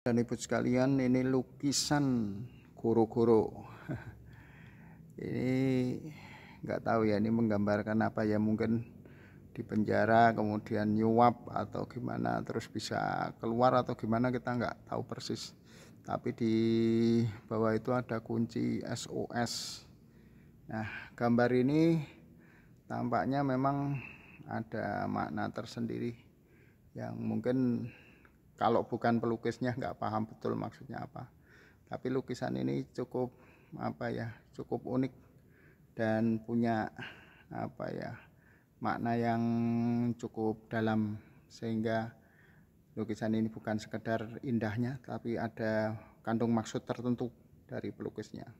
dan ibu sekalian ini lukisan kuro-kuro ini nggak tahu ya ini menggambarkan apa ya mungkin di penjara kemudian nyuap atau gimana terus bisa keluar atau gimana kita nggak tahu persis tapi di bawah itu ada kunci SOS nah gambar ini tampaknya memang ada makna tersendiri yang mungkin kalau bukan pelukisnya nggak paham betul maksudnya apa tapi lukisan ini cukup apa ya cukup unik dan punya apa ya makna yang cukup dalam sehingga lukisan ini bukan sekedar indahnya tapi ada kandung maksud tertentu dari pelukisnya